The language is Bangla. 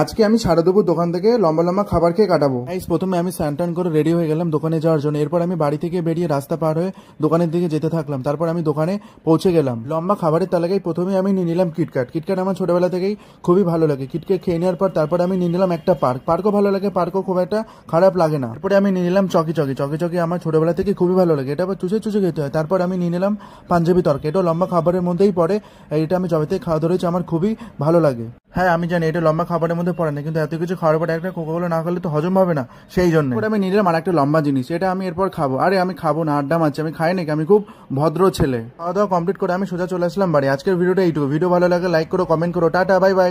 আজকে আমি সারা দুপুর দোকান থেকে লম্বা লম্বা খাবার খেয়ে কাটাবো প্রথমে আমি স্যান্টান করে রেডি হয়ে গেলাম দোকানে যাওয়ার জন্য এরপর আমি বাড়ি থেকে বেরিয়ে রাস্তা পার হয়ে দোকানের দিকে যেতে থাকলাম তারপর আমি দোকানে পৌঁছে গেলাম লম্বা খাবারের তালিকায় প্রথমে আমি নিয়ে নিলাম কিটক্যাট কিটক্যাট আমার ছোটবেলা থেকেই খুবই ভালো লাগে কিটক্যাট খেয়ে নেওয়ার পর তারপর আমি নিয়ে নিলাম একটা পার্ক পার্কও ভালো লাগে পার্কও খুব একটা খারাপ লাগে না তারপরে আমি নিয়ে নিলাম চকি চকি চকি চকি আমার ছোটবেলা থেকে খুবই ভালো লাগে এটা আবার চুষে চুষে খেতে হয় তারপর আমি নিয়ে নিলাম পাঞ্জাবি তরকা এটা লম্বা খাবারের মধ্যেই পড়ে এটা আমি জবে থেকে খাওয়া ধরেছি আমার খুবই ভালো লাগে হ্যাঁ আমি জানি এটা লম্বা খাবারের মধ্যে পড়ে না কিন্তু এত কিছু খাওয়ার পর একটা কোকাগুলো না খেলে তো হজম হবে না সেই জন্য ওটা আমি নিলাম আর একটা লম্বা জিনিস এটা আমি এরপর খাবো আরে আমি খাবো না আড্ডা মারছি আমি খাই নাকি আমি খুব ভদ্র ছেলে খাওয়া দাওয়া কমপ্লিট করে আমি সোজা চলে আসলাম বাড়ি আজকের ভিডিওটা এইটুকু ভিডিও ভালো লাগে লাইক করো কমেন্ট করো টাটা বাই বাই